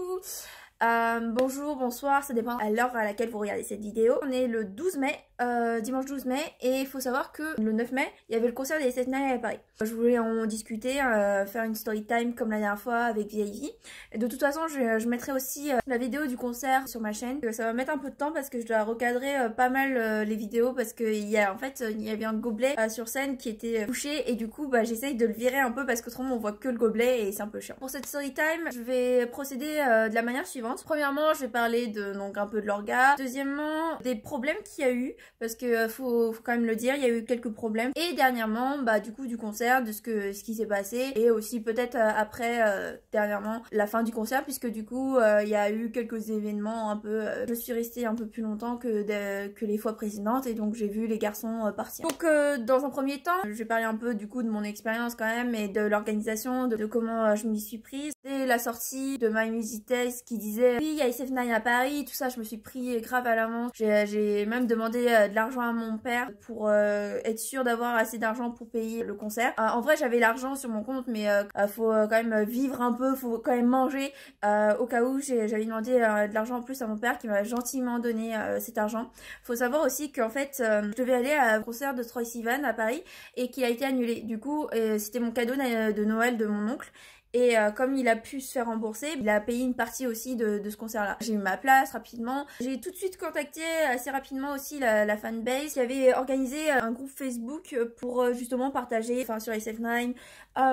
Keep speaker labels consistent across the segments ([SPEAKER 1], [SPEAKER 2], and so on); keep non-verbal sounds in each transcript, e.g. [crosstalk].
[SPEAKER 1] Ooh. Euh, bonjour, bonsoir, ça dépend à l'heure à laquelle vous regardez cette vidéo. On est le 12 mai, euh, dimanche 12 mai, et il faut savoir que le 9 mai, il y avait le concert des 7 à Paris. Je voulais en discuter, euh, faire une story time comme la dernière fois avec V.I.V De toute façon, je, mettrai aussi la vidéo du concert sur ma chaîne. Ça va mettre un peu de temps parce que je dois recadrer pas mal les vidéos parce qu'il y a en fait, il y avait un gobelet sur scène qui était touché et du coup, bah, j'essaye de le virer un peu parce que on voit que le gobelet et c'est un peu chiant. Pour cette story time, je vais procéder de la manière suivante. Premièrement, je vais parler de, donc, un peu de l'orga. Deuxièmement, des problèmes qu'il y a eu, parce que euh, faut, quand même le dire, il y a eu quelques problèmes. Et dernièrement, bah, du coup, du concert, de ce, que, ce qui s'est passé, et aussi peut-être euh, après, euh, dernièrement, la fin du concert, puisque du coup, il y a eu quelques événements un peu... je suis restée un peu plus longtemps que, que les fois précédentes, et donc j'ai vu les garçons partir. Donc, dans un premier temps, je vais parler un peu, du coup, de mon expérience quand même, et de l'organisation, de, comment je m'y suis prise la sortie de My Music Test qui disait oui il y a 9 à Paris tout ça je me suis pris grave à l'avance j'ai même demandé euh, de l'argent à mon père pour euh, être sûr d'avoir assez d'argent pour payer le concert euh, en vrai j'avais l'argent sur mon compte mais faut quand même vivre un peu faut quand même manger au cas où j'avais demandé de l'argent en plus à mon père qui m'a gentiment donné cet argent faut savoir aussi qu'en fait je devais aller à un concert de Troy Sivan à Paris et qui a été annulé du coup c'était mon cadeau de Noël de mon oncle et euh, comme il a pu se faire rembourser, il a payé une partie aussi de, ce concert-là. J'ai eu ma place rapidement. J'ai tout de suite contacté assez rapidement aussi la, la, fanbase qui avait organisé euh, un groupe Facebook pour euh, justement partager enfin sur SF9.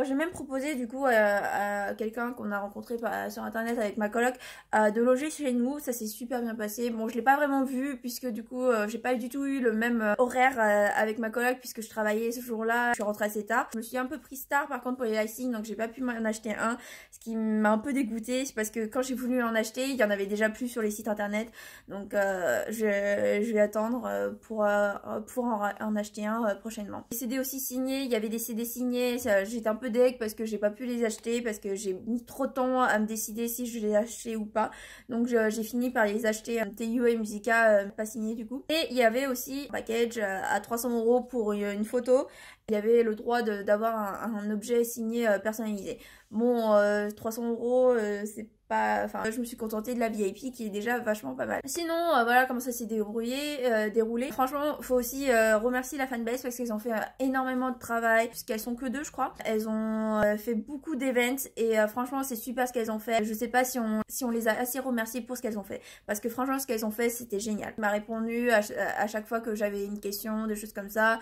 [SPEAKER 1] J'ai même proposé du coup à quelqu'un qu'on a rencontré sur internet avec ma coloc de loger chez nous. Ça s'est super bien passé. Bon, je l'ai pas vraiment vu puisque du coup j'ai pas du tout eu le même horaire avec ma coloc puisque je travaillais ce jour-là. Je suis rentrée assez tard. Je me suis un peu pris tard par contre pour les icing donc j'ai pas pu m'en acheter un, ce qui m'a un peu dégoûté, c'est parce que quand j'ai voulu en acheter, il y en avait déjà plus sur les sites internet, donc euh, je, vais attendre euh, pour, euh, pour en, acheter un prochainement. Les CD aussi signés, il y avait des CD signés, j'étais un peu deg parce que j'ai pas pu les acheter, parce que j'ai mis trop de temps à me décider si je les achetais ou pas, donc j'ai fini par les acheter T.U. et Musica, pas signé du coup. Et il y avait aussi un package à 300 euros pour une, photo, il y avait le droit d'avoir un, un objet signé personnalisé bon, 300 euh, euros, euh, c'est Enfin, je me suis contentée de la VIP qui est déjà vachement pas mal. Sinon, euh, voilà comment ça s'est débrouillé, euh, déroulé. Franchement, faut aussi euh, remercier la fanbase parce qu'elles ont fait énormément de travail, puisqu'elles sont que deux, je crois. Elles ont fait beaucoup d'events et franchement, c'est super ce qu'elles ont fait. Je sais pas si on, si on les a assez remerciés pour ce qu'elles ont fait, parce que franchement, ce qu'elles ont fait, c'était génial. m'a répondu à, chaque fois que j'avais une question, des choses comme ça.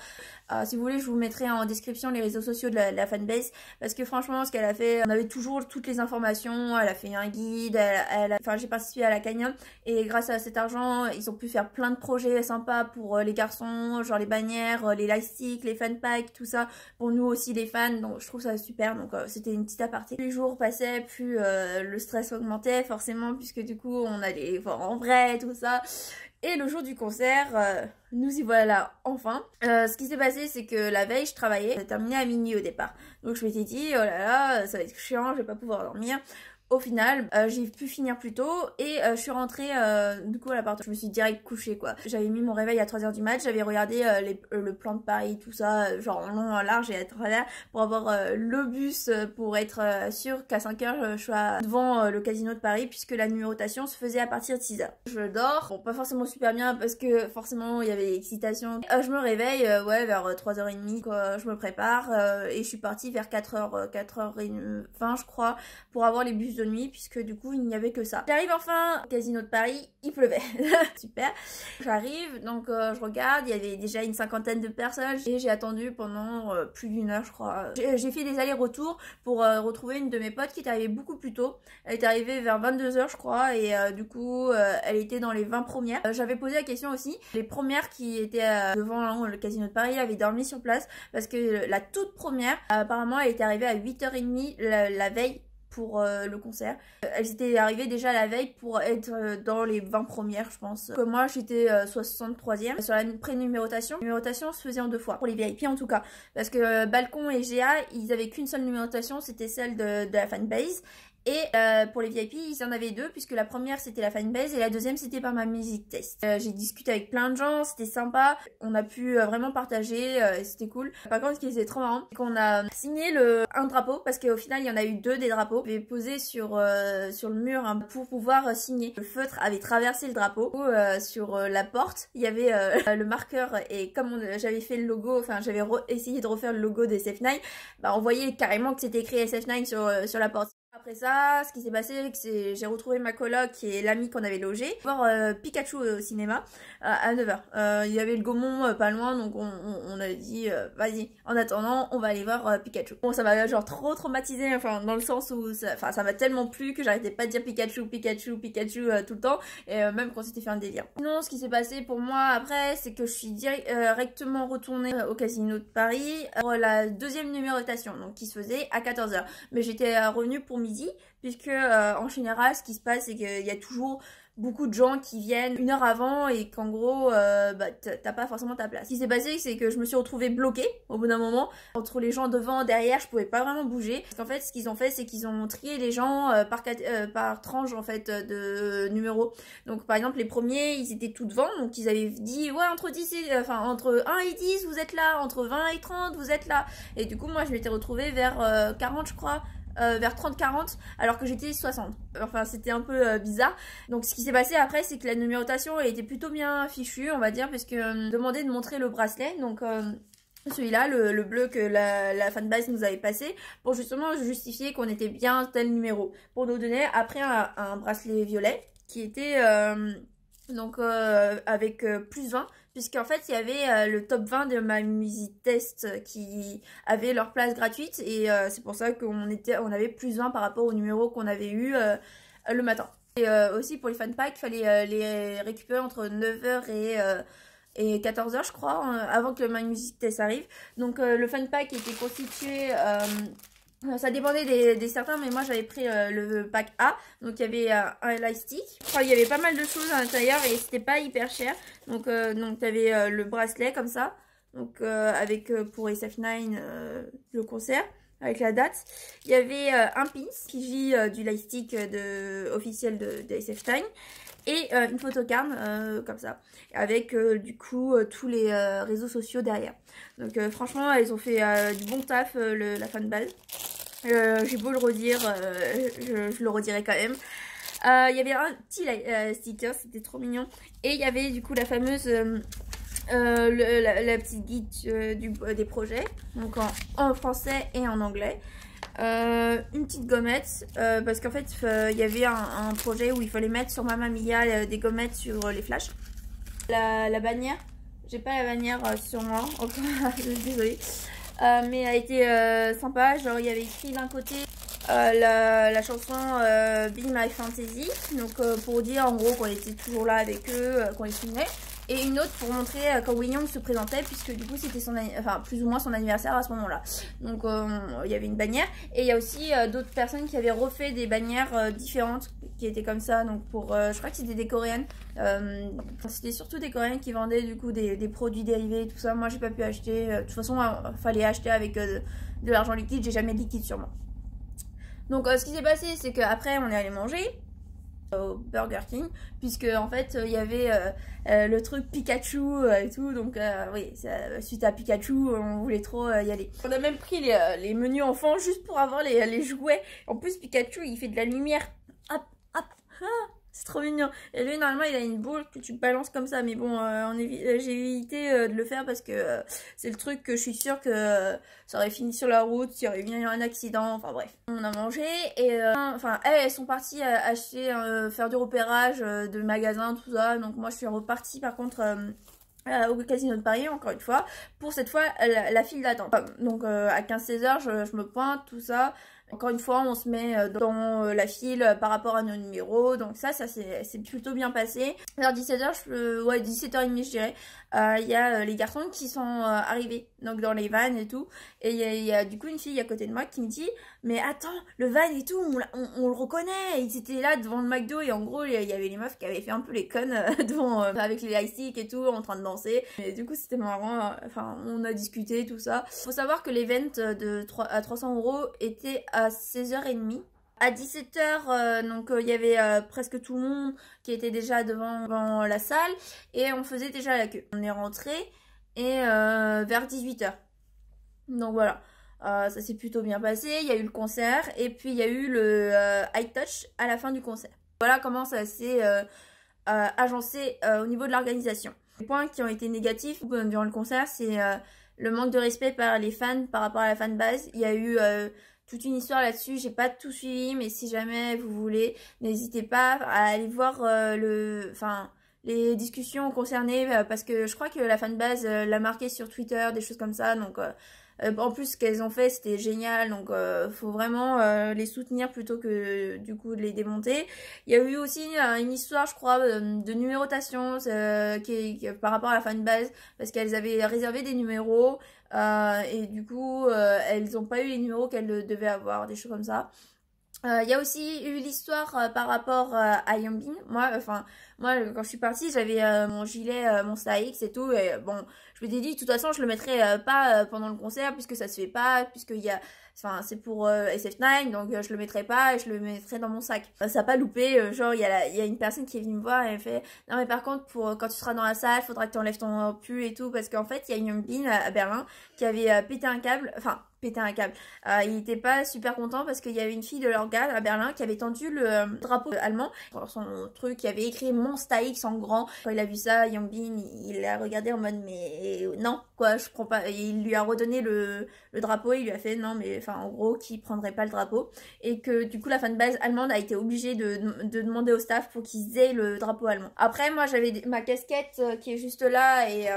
[SPEAKER 1] si vous voulez, je vous mettrai en description les réseaux sociaux de la, la fanbase, parce que franchement, ce qu'elle a fait, on avait toujours toutes les informations, elle a fait un guide, elle, enfin j'ai participé à la canyon et grâce à cet argent ils ont pu faire plein de projets sympas pour euh, les garçons, genre les bannières, euh, les lightsticks, les fanpacks, tout ça, pour nous aussi les fans, donc je trouve ça super, donc euh, c'était une petite aparté. Plus les jours passaient, plus le stress augmentait forcément puisque du coup on allait voir en vrai, tout ça, et le jour du concert, nous y voilà enfin. ce qui s'est passé, c'est que la veille, je travaillais. J'ai terminé à minuit au départ. Donc je m'étais dit, oh là là, ça va être chiant, je vais pas pouvoir dormir. Au final, euh, j'ai pu finir plus tôt et euh, je suis rentrée euh, du coup à l'appartement. Je me suis direct couchée quoi. J'avais mis mon réveil à 3h du mat, j'avais regardé le plan de Paris, tout ça, genre en long, large et à travers pour avoir le bus pour être sûr qu'à 5h je sois devant le casino de Paris puisque la numérotation se faisait à partir de 6h. Je dors, bon pas forcément super bien parce que forcément il y avait l'excitation. je me réveille ouais vers 3h30 quoi, je me prépare et je suis partie vers 4h, 4h20 je crois pour avoir les bus de nuit puisque du coup il n'y avait que ça. J'arrive enfin au casino de Paris, il pleuvait. [laughs] Super. J'arrive, donc euh, je regarde, il y avait déjà une cinquantaine de personnes et j'ai attendu pendant euh, plus d'une heure je crois. J'ai fait des allers-retours pour euh, retrouver une de mes potes qui est arrivée beaucoup plus tôt. Elle est arrivée vers 22h je crois et du coup elle était dans les 20 premières. J'avais posé la question aussi, les premières qui étaient devant hein, le casino de Paris avaient dormi sur place parce que la toute première apparemment elle était arrivée à 8h30 la veille pour euh, le concert. Euh, elles étaient arrivées déjà la veille pour être euh, dans les 20 premières, je pense. moi, j'étais 63e sur la pré-numérotation. La numérotation se faisait en deux fois, pour les VIP en tout cas. Parce que Balcon et GA, ils avaient qu'une seule numérotation, c'était celle de, de la fanbase. Et euh, pour les VIP, il y en avait deux, puisque la première c'était la fanbase et la deuxième c'était par ma musique test. Euh, j'ai discuté avec plein de gens, c'était sympa, on a pu euh, vraiment partager, c'était cool. Par contre, ce qui était trop marrant, c'est qu'on a signé le un drapeau, parce qu'au final il y en a eu deux des drapeaux. posés posé sur, sur le mur hein, pour pouvoir signer. Le feutre avait traversé le drapeau, ou sur la porte il y avait [laughs] le marqueur, et comme j'avais fait le logo, enfin j'avais essayé de refaire le logo des SF9, bah on voyait carrément que c'était écrit SF9 sur, sur la porte. Après ça, ce qui s'est passé, c'est que j'ai retrouvé ma coloc et l'ami qu'on avait logé voir euh, Pikachu au cinéma à 9h. Euh, il y avait le Gaumont euh, pas loin, donc on, a dit vas-y, en attendant, on va aller voir Pikachu. Bon, ça m'a genre trop traumatisé, enfin dans le sens où ça, enfin ça m'a tellement plu que j'arrêtais pas de dire Pikachu, Pikachu, Pikachu tout le temps, et même quand c'était fait un délire. Sinon, ce qui s'est passé pour moi après, c'est que je suis directement retournée au casino de Paris pour la deuxième numérotation, donc qui se faisait à 14h. Mais j'étais revenue pour puisque euh, en général, ce qui se passe, c'est qu'il y a toujours beaucoup de gens qui viennent une heure avant et qu'en gros, euh, bah, t'as pas forcément ta place. Ce qui s'est passé, c'est que je me suis retrouvée bloquée au bout d'un moment. Entre les gens devant, et derrière, je pouvais pas vraiment bouger. Parce qu'en fait, ce qu'ils ont fait, c'est qu'ils ont trié les gens euh, par, tranche, en fait, de numéros. Donc, par exemple, les premiers, ils étaient tout devant. Donc, ils avaient dit, ouais, entre 10 enfin, entre 1 et 10, vous êtes là. Entre 20 et 30, vous êtes là. Et du coup, moi, je m'étais retrouvée vers 40, je crois. Euh, vers 30-40 alors que j'étais 60. Enfin c'était un peu euh, bizarre. Donc ce qui s'est passé après c'est que la numérotation était plutôt bien fichue on va dire parce que euh, demandait de montrer le bracelet donc euh, celui-là, le, bleu que la, fanbase nous avait passé, pour justement justifier qu'on était bien tel numéro, pour nous donner après un, un bracelet violet qui était donc avec plus 20 puisqu'en fait il y avait euh, le top 20 de ma Music test euh, qui avait leur place gratuite et euh, c'est pour ça qu'on était on avait plus 20 par rapport au numéro qu'on avait eu le matin. Et aussi pour les fanpacks, il fallait les récupérer entre 9h et et 14h je crois hein, avant que le My Music Test arrive. Donc le fanpack était constitué euh, ça dépendait des, certains, mais moi j'avais pris euh, le pack A, donc il y avait euh, un élastique. Enfin, il y avait pas mal de choses à l'intérieur et c'était pas hyper cher. Donc, euh, donc tu avais le bracelet comme ça, donc avec pour SF9 le concert, avec la date. Il y avait un pins qui vit du light de, officiel de, de SF9 et une photocarne comme ça, avec du coup tous les réseaux sociaux derrière. Donc franchement, ils ont fait du bon taf le, la balle. J'ai beau le redire, euh, je, le redirai quand même. Euh, il y avait un petit euh, sticker, c'était trop mignon. Et il y avait du coup la fameuse... la, petite guide des projets, donc en, français et en anglais. une petite gommette, parce qu'en fait, il y avait un, projet où il fallait mettre sur Mamma Mia des gommettes sur les flashs. La, la bannière, j'ai pas la bannière sur moi, [laughs] désolée. Euh, mais a été euh, sympa. Genre, il y avait écrit d'un côté euh, la, la, chanson Be My Fantasy, donc pour dire en gros qu'on était toujours là avec eux, qu'on les filmait et une autre pour montrer euh, quand Wing se présentait puisque du coup c'était son enfin plus ou moins son anniversaire à ce moment-là. Donc euh, il y avait une bannière et il y a aussi euh, d'autres personnes qui avaient refait des bannières différentes qui étaient comme ça donc pour je crois que c'était des coréennes c'était surtout des coréennes qui vendaient du coup des, produits dérivés et tout ça. Moi j'ai pas pu acheter de toute façon fallait acheter avec de, l'argent liquide, j'ai jamais de liquide sur moi. Donc ce qui s'est passé, c'est qu'après on est allé manger. Euh, au Burger King puisque en fait euh, il y avait euh, le truc Pikachu et tout donc oui suite à Pikachu on voulait trop y aller on a même pris les, menus enfants juste pour avoir les, jouets en plus Pikachu il fait de la lumière hop hop hein. C'est trop mignon. Et lui, normalement, il a une boule que tu balances comme ça. Mais bon, euh, j'ai évité euh, de le faire parce que euh, c'est le truc que je suis sûre que ça aurait fini sur la route, s'il y aurait eu un accident. Enfin bref, on a mangé et enfin elles, sont parties acheter, faire du repérage de magasins, tout ça. Donc moi, je suis repartie par contre au casino de Paris encore une fois pour cette fois la, file d'attente donc à 15-16 h je, me pointe tout ça encore une fois, on se met euh, dans euh, la file euh, par rapport à nos numéros. Donc ça, ça s'est plutôt bien passé. Vers 17h, je, ouais, 17h30 je dirais. Euh, il y a euh, les garçons qui sont euh, arrivés, donc dans les vannes et tout. Et il y, a du coup une fille à côté de moi qui me dit Mais attends, le van et tout, on, le reconnaît. Ils étaient là devant le McDo et en gros, il y avait les meufs qui avaient fait un peu les connes [laughs] devant, avec les sticks et tout, en train de danser. Et du coup, c'était marrant. Enfin, on a discuté, tout ça. Faut savoir que l'event de à 300 euros était à 16h30. À 17h, euh, donc euh, il y avait euh, presque tout le monde qui était déjà devant, la salle et on faisait déjà la queue. On est rentré et vers 18h. Donc voilà. ça s'est plutôt bien passé, il y a eu le concert et puis il y a eu le high touch à la fin du concert. Voilà comment ça s'est agencé au niveau de l'organisation. Les points qui ont été négatifs durant le concert, c'est le manque de respect par les fans par rapport à la base. Il y a eu toute une histoire là-dessus. J'ai pas tout suivi, mais si jamais vous voulez, n'hésitez pas à aller voir euh, le, enfin, les discussions concernées euh, parce que je crois que la fanbase base euh, l'a marqué sur Twitter, des choses comme ça. Donc en plus, ce qu'elles ont fait, c'était génial. Donc, faut vraiment les soutenir plutôt que du coup de les démonter. Il y a eu aussi une histoire, je crois, de numérotation qui, par rapport à la fanbase, parce qu'elles avaient réservé des numéros euh, et du coup, euh, elles n'ont pas eu les numéros qu'elles devaient avoir, des choses comme ça. Euh, il y a aussi eu l'histoire par rapport à Yambin. Moi, enfin, moi, quand je suis partie, j'avais mon gilet, mon X et tout. Et bon, je me suis dit, de toute façon, je le mettrai pas pendant le concert puisque ça se fait pas, puisqu'il y a Enfin, c'est pour euh, SF9, donc euh, je le mettrai pas je le mettrai dans mon sac. ça a pas loupé. Euh, genre, il y, a, y a une personne qui est venue me voir et elle fait Non, mais par contre, pour quand tu seras dans la salle, faudra que tu enlèves ton pu et tout. Parce qu'en fait, il y a une bine à Berlin qui avait pété un câble. Enfin, péter un câble. Euh, il n'était pas super content parce qu'il y avait une fille de l'organe à Berlin qui avait tendu le euh, drapeau allemand son truc, il avait écrit Monsta X en grand. Quand il a vu ça, Youngbin il l'a regardé en mode mais euh, non, quoi, je prends pas. il lui a redonné le, le drapeau, et il lui a fait non, mais enfin en gros, qui prendrait pas le drapeau. Et que du coup, la fanbase allemande a été obligée de, de demander au staff pour qu'ils aient le drapeau allemand. Après, moi j'avais ma casquette qui est juste là et,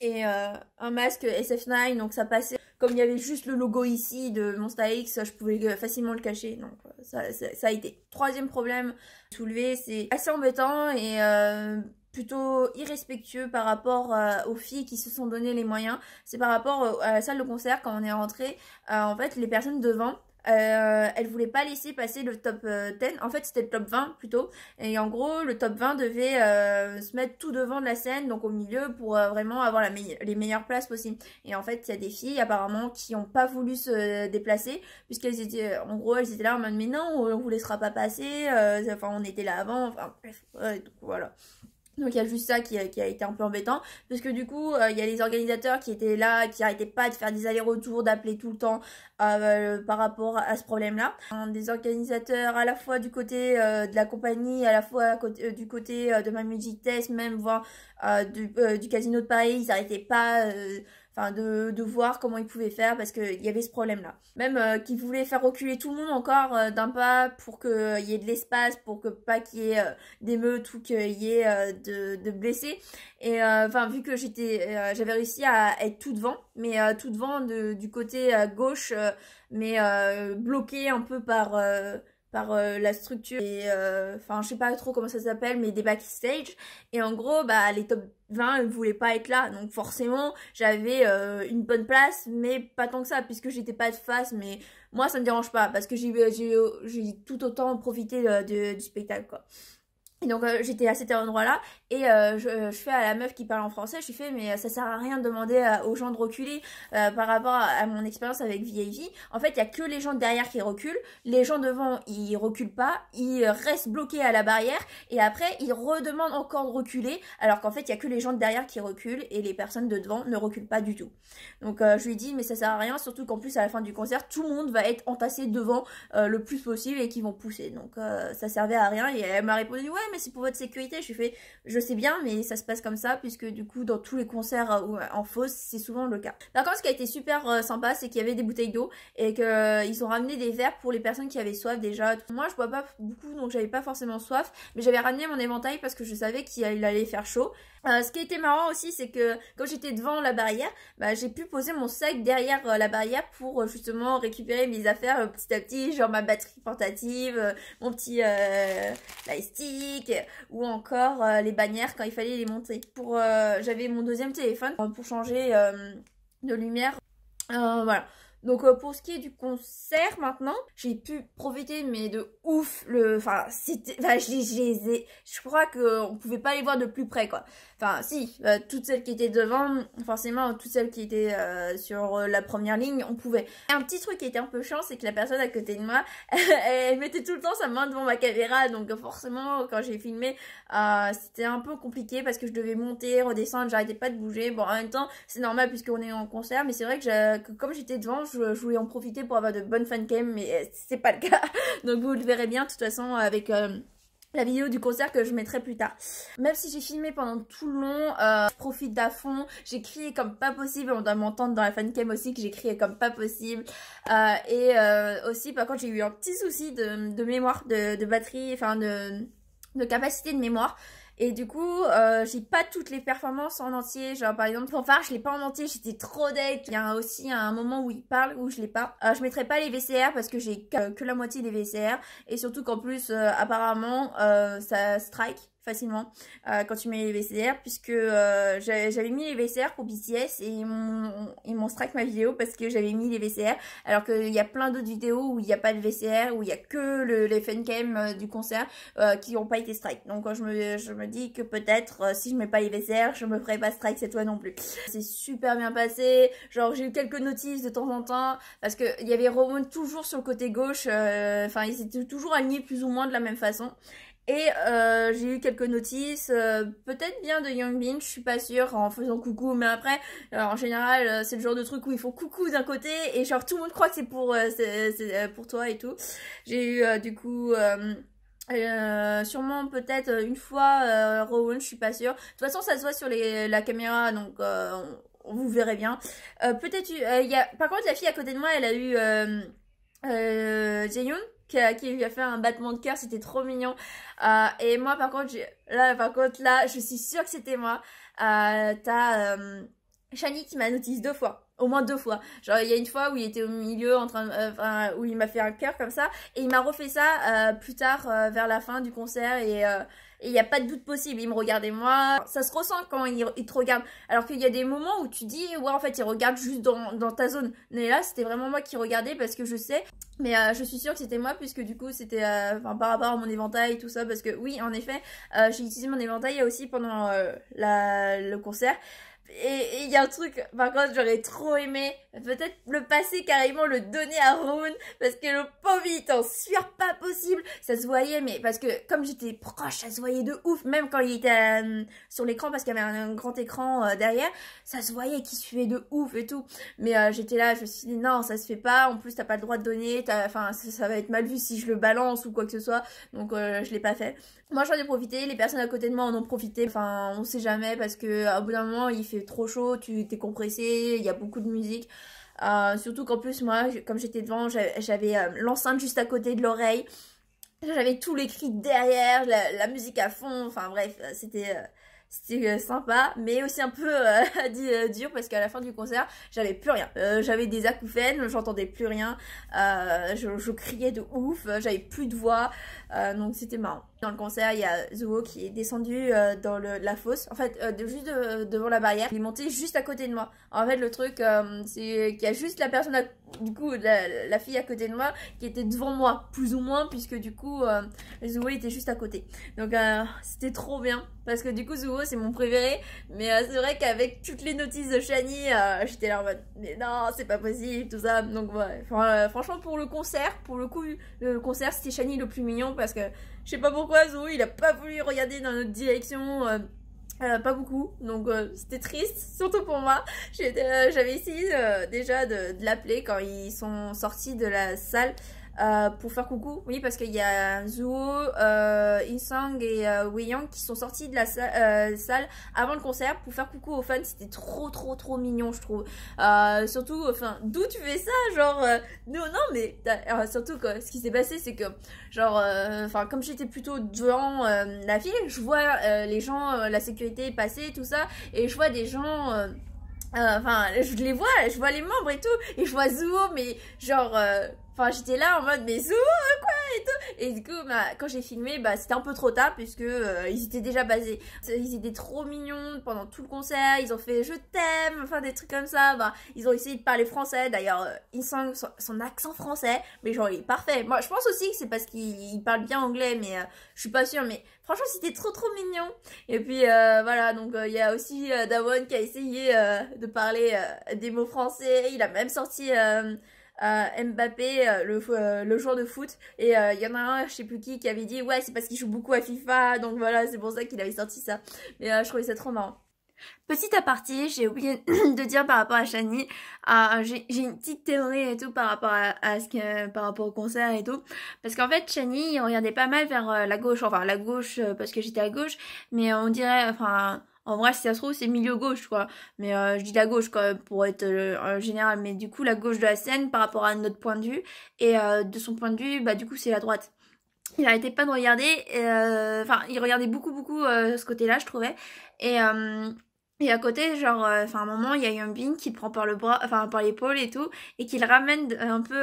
[SPEAKER 1] et un masque SF9, donc ça passait comme il y avait juste le logo ici de Monster X, je pouvais facilement le cacher, donc euh, ça, a été. Troisième problème soulevé, c'est assez embêtant et... Euh, plutôt irrespectueux par rapport euh, aux filles qui se sont donné les moyens. C'est par rapport à la salle de concert quand on est rentré. en fait, les personnes devant euh, elle voulait pas laisser passer le top 10, euh, en fait c'était le top 20 plutôt, et en gros le top 20 devait euh, se mettre tout devant de la scène, donc au milieu, pour euh, vraiment avoir la les meilleures places possibles. Et en fait il y a des filles apparemment qui ont pas voulu se déplacer, puisqu'elles étaient, en gros elles étaient là en mode mais non, on vous laissera pas passer, enfin on était là avant, enfin voilà. Donc il y a juste ça qui a, été un peu embêtant, parce que du coup, euh, il y a les organisateurs qui étaient là, qui n'arrêtaient pas de faire des allers-retours, d'appeler tout le temps euh, euh, par rapport à ce problème-là. Des organisateurs à la fois du côté de la compagnie, à la fois du côté de ma music test, même voire du, du, casino de Paris, ils n'arrêtaient pas enfin de, de, voir comment ils pouvaient faire parce qu'il y avait ce problème là. Même euh, qu'ils voulaient faire reculer tout le monde encore euh, d'un pas pour qu'il euh, y ait de l'espace, pour que pas qu'il y ait des meutes ou qu'il y ait de, de, blessés. Et enfin vu que j'étais, j'avais réussi à être tout devant, mais tout devant de, du côté gauche, mais bloqué un peu par par euh, la structure et euh, enfin je sais pas trop comment ça s'appelle mais des backstage et en gros bah les top 20 ne voulaient pas être là donc forcément j'avais euh, une bonne place mais pas tant que ça puisque j'étais pas de face mais moi ça me dérange pas parce que j'ai tout autant profité de, du spectacle quoi donc euh, j'étais à cet endroit-là et euh, je, fais à la meuf qui parle en français, je lui fais mais euh, ça sert à rien de demander aux gens de reculer par rapport à, mon expérience avec VIV. En fait, il y a que les gens derrière qui reculent, les gens devant ils reculent pas, ils restent bloqués à la barrière et après ils redemandent encore de reculer alors qu'en fait il y a que les gens derrière qui reculent et les personnes de devant ne reculent pas du tout. Donc je lui dis mais ça sert à rien, surtout qu'en plus à la fin du concert tout le monde va être entassé devant le plus possible et qui vont pousser. Donc ça servait à rien et elle m'a répondu ouais mais c'est pour votre sécurité. Je lui fais, je sais bien, mais ça se passe comme ça, puisque du coup, dans tous les concerts euh, en fosse, c'est souvent le cas. Par contre, ce qui a été super euh, sympa, c'est qu'il y avait des bouteilles d'eau et qu'ils euh, ont ramené des verres pour les personnes qui avaient soif déjà. Moi, je bois pas beaucoup, donc j'avais pas forcément soif, mais j'avais ramené mon éventail parce que je savais qu'il allait faire chaud euh, ce qui était marrant aussi, c'est que quand j'étais devant la barrière, bah, j'ai pu poser mon sac derrière euh, la barrière pour euh, justement récupérer mes affaires petit à petit, genre ma batterie portative, mon petit stick, ou encore les bannières quand il fallait les monter. Pour j'avais mon deuxième téléphone pour changer de lumière. voilà. Donc pour ce qui est du concert maintenant, j'ai pu profiter mais de ouf le enfin c'était je je crois qu'on pouvait pas les voir de plus près quoi. Enfin, si, euh, toutes celles qui étaient devant, forcément, toutes celles qui étaient euh, sur euh, la première ligne, on pouvait. Un petit truc qui était un peu chiant, c'est que la personne à côté de moi, [laughs] elle mettait tout le temps sa main devant ma caméra. Donc, forcément, quand j'ai filmé, c'était un peu compliqué parce que je devais monter, redescendre, j'arrêtais pas de bouger. Bon, en même temps, c'est normal puisqu'on est en concert, mais c'est vrai que, comme j'étais devant, je, voulais en profiter pour avoir de bonnes fancams. mais c'est pas le cas. [laughs] Donc, vous le verrez bien, de toute façon, avec la vidéo du concert que je mettrai plus tard. Même si j'ai filmé pendant tout le long, euh, je profite d'à fond, j'ai crié comme pas possible, on doit m'entendre dans la fancam aussi que j'ai crié comme pas possible. Euh, et euh, aussi par bah, contre j'ai eu un petit souci de, mémoire, de, batterie, enfin de capacité de mémoire. Et du coup, euh, j'ai pas toutes les performances en entier. Genre, par exemple, phare je l'ai pas en entier, j'étais trop dead Il y a aussi un moment où il parle où je l'ai pas. Euh, je mettrai pas les VCR parce que j'ai que, la moitié des VCR. Et surtout qu'en plus, euh, apparemment, ça strike facilement euh, quand tu mets les VCR puisque euh, j'avais mis les VCR pour BTS et ils m'ont strike ma vidéo parce que j'avais mis les VCR alors qu'il y a plein d'autres vidéos où il n'y a pas de VCR où il y a que le, les funcams euh, du concert qui n'ont pas été strike donc je, me, je me dis que peut-être si je mets pas les VCR je me ferai pas strike cette fois non plus c'est super bien passé genre j'ai eu quelques notices de temps en temps parce que il y avait Roman toujours sur le côté gauche enfin il étaient toujours aligné plus ou moins de la même façon et euh, j'ai eu quelques notices, euh, peut-être bien de Youngbin, je suis pas sûre, en faisant coucou, mais après, euh, en général, c'est le genre de truc où ils font coucou d'un côté et genre tout le monde croit que c'est pour, pour toi et tout. J'ai eu du coup... sûrement peut-être une fois Rowoon, je suis pas sûre. De toute façon, ça se voit sur les, la caméra, donc on, vous verrez bien. peut-être, il par contre, la fille à côté de moi, elle a eu euh, Jaehyun qui lui a fait un battement de cœur, c'était trop mignon. Euh, et moi par contre, là par contre là, je suis sûre que c'était moi. Euh, T'as euh, Shani qui m'a notice deux fois, au moins deux fois. Genre il y a une fois où il était au milieu en train, euh, où il m'a fait un cœur comme ça, et il m'a refait ça euh, plus tard euh, vers la fin du concert et et il n'y a pas de doute possible. Il me regardait moi, ça se ressent quand il, te regarde. Alors qu'il y a des moments où tu dis, ouais, en fait, il regarde juste dans, dans ta zone. Mais là, c'était vraiment moi qui regardais parce que je sais. Mais euh, je suis sûre que c'était moi puisque du coup, c'était euh, par rapport à mon éventail, tout ça. Parce que oui, en effet, euh, j'ai utilisé mon éventail aussi pendant le concert et il y a un truc, par contre, j'aurais trop aimé peut-être le passer carrément, le donner à Rune parce que le pauvre, il en sueur pas possible. Ça se voyait, mais parce que comme j'étais proche, ça se voyait de ouf, même quand il était euh, sur l'écran, parce qu'il y avait un, grand écran euh, derrière, ça se voyait qu'il suivait de ouf et tout. Mais euh, j'étais là, je me suis dit, non, ça se fait pas, en plus, t'as pas le droit de donner, enfin, ça, va être mal vu si je le balance ou quoi que ce soit, donc je l'ai pas fait. Moi, j'en ai profité, les personnes à côté de moi en ont profité, enfin, on sait jamais, parce que au bout d'un moment, il fait trop chaud, tu t'es compressé, il y a beaucoup de musique. Euh, surtout qu'en plus, moi, comme j'étais devant, j'avais euh, l'enceinte juste à côté de l'oreille. J'avais tous les cris derrière, la, musique à fond. Enfin bref, euh, c'était sympa, mais aussi un peu [laughs] dur parce qu'à la fin du concert, j'avais plus rien. j'avais des acouphènes, j'entendais plus rien, je, je, criais de ouf, j'avais plus de voix, donc c'était marrant. Dans le concert, il y a Zuo qui est descendu euh, dans la fosse, en fait, euh, juste devant la barrière. Il est monté juste à côté de moi. En fait, le truc, euh, c'est qu'il y a juste la personne, du coup, la, fille à côté de moi, qui était devant moi, plus ou moins, puisque du coup, Zuo était juste à côté. Donc, c'était trop bien, parce que du coup, Zuo, c'est mon préféré. Mais c'est vrai qu'avec toutes les notices de Shani, j'étais là en mode, mais non, c'est pas possible, tout ça. Donc, franchement, pour le concert, pour le coup, le concert, c'était Shani le plus mignon, parce que je sais pas pourquoi Zou, il a pas voulu regarder dans notre direction. Euh, euh, pas beaucoup, donc euh, c'était triste, [laughs] surtout pour moi. J'avais essayé déjà de l'appeler quand ils sont sortis de la salle. Euh, pour faire coucou. Oui, parce qu'il y a Zuo, euh, Insang et euh, qui sont sortis de la euh, salle, avant le concert pour faire coucou aux fans. C'était trop, trop, trop mignon, je trouve. Euh, surtout, enfin, d'où tu fais ça Genre, non, non, mais surtout, quoi, ce qui s'est passé, c'est que, genre, enfin, comme j'étais plutôt devant la ville, je vois les gens, la sécurité passer, tout ça, et je vois des gens enfin je les vois je vois les membres et tout et je vois Zuo mais genre Enfin, j'étais là en mode, mais euh, quoi et tout. Et du coup, bah, quand j'ai filmé, bah, c'était un peu trop tard puisque euh, ils étaient déjà basés. Ils étaient trop mignons pendant tout le concert. Ils ont fait je t'aime, enfin des trucs comme ça. Bah, ils ont essayé de parler français. D'ailleurs, euh, ils sont son, accent français, mais genre il est parfait. Moi, je pense aussi que c'est parce qu'il parle bien anglais, mais je suis pas sûre. Mais franchement, c'était trop trop mignon. Et puis voilà, donc il y a aussi Dawon qui a essayé de parler des mots français. Il a même sorti euh, Mbappé, euh, le, euh, le, joueur de foot. Et il y en a un, je sais plus qui, qui avait dit ouais c'est parce qu'il joue beaucoup à FIFA, donc voilà c'est pour ça qu'il avait sorti ça. Mais je trouvais ça trop marrant. Petite aparté, j'ai oublié [clears throat] de dire par rapport à Shani, j'ai une petite théorie et tout par rapport à, ce que, par rapport au concert et tout, parce qu'en fait Shani, on regardait pas mal vers la gauche, enfin la gauche parce que j'étais à gauche, mais on dirait, enfin en vrai, si ça se trouve, c'est milieu gauche, quoi. Mais euh, je dis la gauche, quoi, pour être euh, général. Mais du coup, la gauche de la scène par rapport à notre point de vue. Et euh, de son point de vue, bah, du coup, c'est la droite. Il n'arrêtait pas de regarder. Enfin, il regardait beaucoup, beaucoup ce côté-là, je trouvais. Et. Et à côté, genre, enfin, un moment, il y a Bing qui le prend par le bras, enfin, par l'épaule et tout, et qui le ramène un peu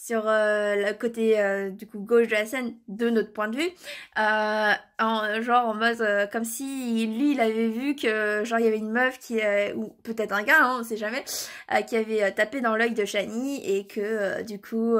[SPEAKER 1] sur euh, le côté euh, du coup gauche de la scène de notre point de vue euh, en genre en mode comme si lui il avait vu que genre il y avait une meuf qui ou peut-être un gars hein, on sait jamais qui avait tapé dans l'œil de Shani et que du coup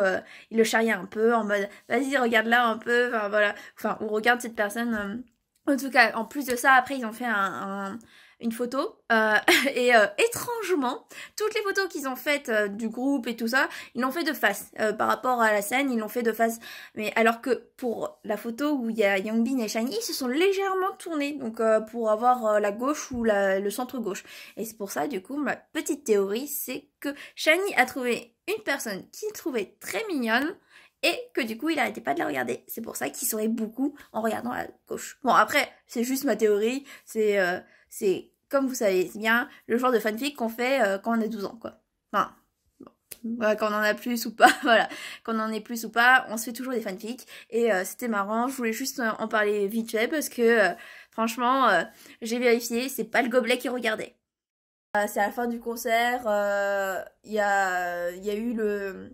[SPEAKER 1] il le charriait un peu en mode vas-y regarde là un peu enfin voilà enfin ou regarde cette personne en tout cas en plus de ça après ils ont fait un une photo euh, [laughs] et euh, étrangement toutes les photos qu'ils ont faites euh, du groupe et tout ça ils l'ont fait de face par rapport à la scène ils l'ont fait de face mais alors que pour la photo où il y a Youngbin et Shani, ils se sont légèrement tournés donc pour avoir la gauche ou la, le centre gauche et c'est pour ça du coup ma petite théorie c'est que Shani a trouvé une personne qu'il trouvait très mignonne et que du coup il arrêtait pas de la regarder. C'est pour ça qu'il sourit beaucoup en regardant la gauche. Bon après c'est juste ma théorie, c'est c'est, comme vous savez bien, le genre de fanfic qu'on fait euh, quand on a 12 ans, quoi. Enfin, quand on euh, en a plus ou pas, [laughs] voilà, qu'on en est plus ou pas, on se fait toujours des fanfics et euh, c'était marrant, je voulais juste en parler vite fait parce que franchement, j'ai vérifié, c'est pas le gobelet qui regardait. c'est à la fin du concert, il y a, y, a, eu le,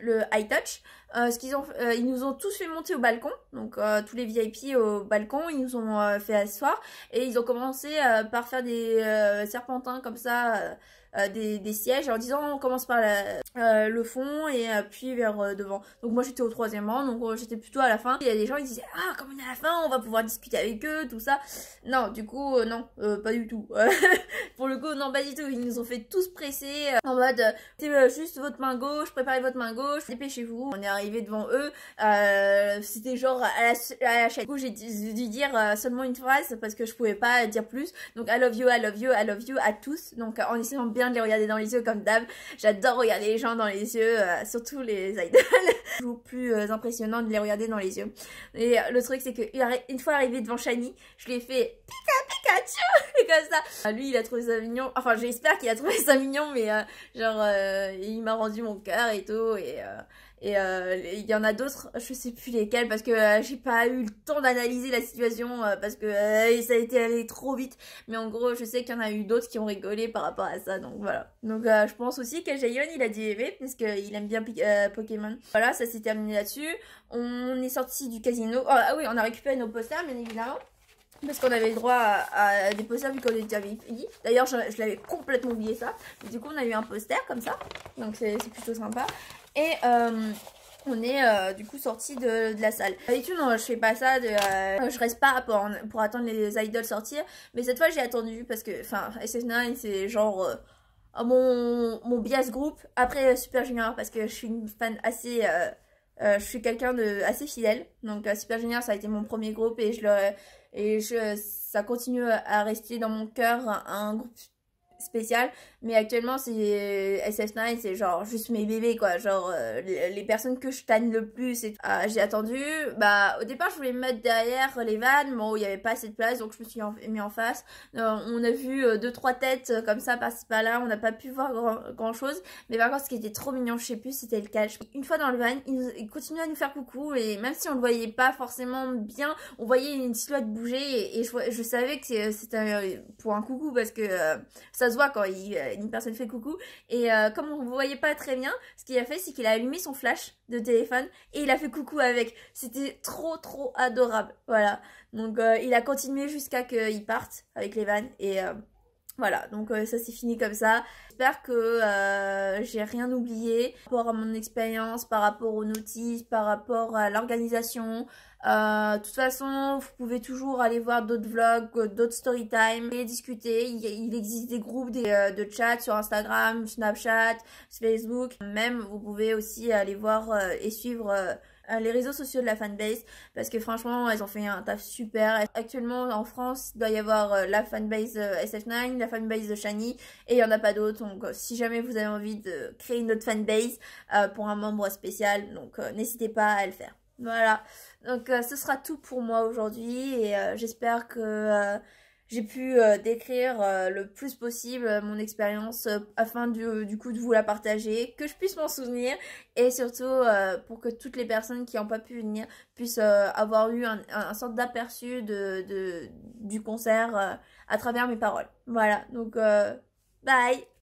[SPEAKER 1] le high touch, euh, ce qu'ils ont, euh, ils nous ont tous fait monter au balcon, donc euh, tous les VIP au balcon, ils nous ont fait asseoir et ils ont commencé par faire des serpentins comme ça, des, des, sièges en disant on commence par la, euh, le fond et puis vers euh, devant. Donc moi j'étais au troisième rang, donc euh, j'étais plutôt à la fin. Il y a des gens qui disaient ah comme on est à la fin, on va pouvoir discuter avec eux, tout ça. Non, du coup non, pas du tout. [laughs] Pour le coup non pas du tout. Ils nous ont fait tous presser en mode c'est juste votre main gauche, préparez votre main gauche, dépêchez-vous. On est arrivé devant eux, c'était genre à la, chaîne. Du coup j'ai dû dire seulement une phrase parce que je pouvais pas dire plus. Donc I love you, I love you, I love you à tous. Donc en essayant bien de les regarder dans les yeux comme d'hab. J'adore regarder gens dans les yeux, euh, surtout les idoles. [laughs] toujours plus euh, impressionnant de les regarder dans les yeux. Et euh, le truc, c'est que une fois arrivé devant Shani, je lui ai fait Pika Pikachu [laughs] comme ça. Ah, lui, il a trouvé ça mignon. Enfin, j'espère qu'il a trouvé ça mignon, mais genre, il m'a rendu mon cœur et tout. Et et euh, il y en a d'autres, je sais plus lesquels parce que euh, j'ai pas eu le temps d'analyser la situation, euh, parce que ça a été allé trop vite. Mais en gros, je sais qu'il y en a eu d'autres qui ont rigolé par rapport à ça, donc voilà. Donc je pense aussi que Jayon, il a dit aimer, parce qu'il aime bien Pokémon. Voilà, ça s'est terminé là-dessus. On est sorti du casino. Oh, ah oui, on a récupéré nos posters, bien évidemment. Parce qu'on avait le droit à, des posters vu qu'on était à D'ailleurs, je, l'avais complètement oublié ça. du coup, on a eu un poster comme ça. Donc, c'est plutôt sympa. Et euh, on est euh, du coup sorti de, la salle. D'habitude, non, je fais pas ça, de, euh, je reste pas pour, pour attendre les idoles sortir, mais cette fois j'ai attendu parce que, enfin, SF9 c'est genre mon, mon bias groupe après Super Junior parce que je suis une fan assez. je suis quelqu'un de assez fidèle, donc Super Junior ça a été mon premier groupe et je le, et je, ça continue à rester dans mon cœur un groupe spécial. Mais actuellement, c'est euh, SF9, c'est genre juste mes bébés, quoi. Genre euh, les personnes que je tanne le plus. Et... Ah, j'ai attendu. Bah, au départ, je voulais me mettre derrière les vannes. Bon, il n'y avait pas assez de place, donc je me suis mis en face. Euh, on a vu 2 deux, trois têtes comme ça, par-ci, par-là. On n'a pas pu voir grand, chose. Mais par contre, ce qui était trop mignon, je sais plus, c'était le cache. Une fois dans le van, il, continue à nous faire coucou. Et même si on le voyait pas forcément bien, on voyait une silhouette bouger. Et, je... je, savais que c'était pour un coucou parce que ça se quand euh, une personne fait coucou. Et euh, comme on ne voyait pas très bien, ce qu'il a fait, c'est qu'il a allumé son flash de téléphone et il a fait coucou avec. C'était trop, trop adorable. Voilà. Donc, euh, il a continué jusqu'à qu'il parte avec les vannes. Et voilà. Donc, ça, c'est fini comme ça. J'espère que j'ai rien oublié par rapport à mon expérience, par rapport aux notices, par rapport à l'organisation, euh, de toute façon, vous pouvez toujours aller voir d'autres vlogs, euh, d'autres story time et discuter. Il, existe des groupes des, euh, de chat sur Instagram, Snapchat, Facebook. Même, vous pouvez aussi aller voir et suivre les réseaux sociaux de la fanbase parce que franchement elles ont fait un taf super. Actuellement en France il doit y avoir la fanbase SF9, la fanbase de Shani et il n'y en a pas d'autres donc si jamais vous avez envie de créer une autre fanbase pour un membre spécial donc n'hésitez pas à le faire. Voilà, donc euh, ce sera tout pour moi aujourd'hui et euh, j'espère que euh, j'ai pu décrire le plus possible mon expérience afin du, coup de vous la partager, que je puisse m'en souvenir et surtout pour que toutes les personnes qui n'ont pas pu venir puissent avoir eu un, sort d'aperçu de, du concert à travers mes paroles. Voilà, donc bye